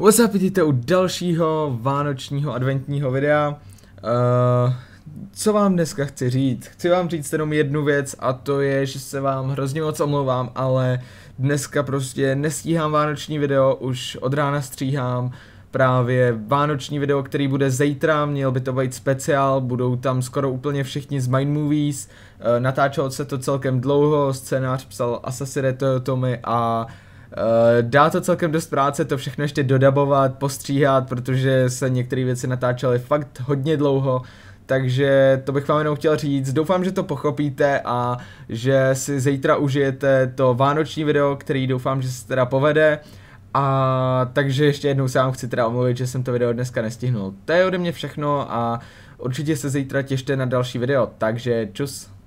What's up, vidíte u dalšího vánočního adventního videa. Uh, co vám dneska chci říct? Chci vám říct jenom jednu věc a to je, že se vám hrozně moc omlouvám, ale dneska prostě nestíhám vánoční video, už od rána stříhám právě vánoční video, který bude zítra, měl by to být speciál, budou tam skoro úplně všichni z Mind Movies, uh, natáčelo se to celkem dlouho, scénář psal Creed Tommy a Eh, dá to celkem dost práce to všechno ještě dodabovat, postříhat, protože se některé věci natáčely fakt hodně dlouho, takže to bych vám jenom chtěl říct. Doufám, že to pochopíte a že si zítra užijete to vánoční video, který doufám, že se teda povede. A takže ještě jednou se vám chci teda omluvit, že jsem to video dneska nestihnul. To je ode mě všechno a určitě se zítra těšte na další video, takže čus.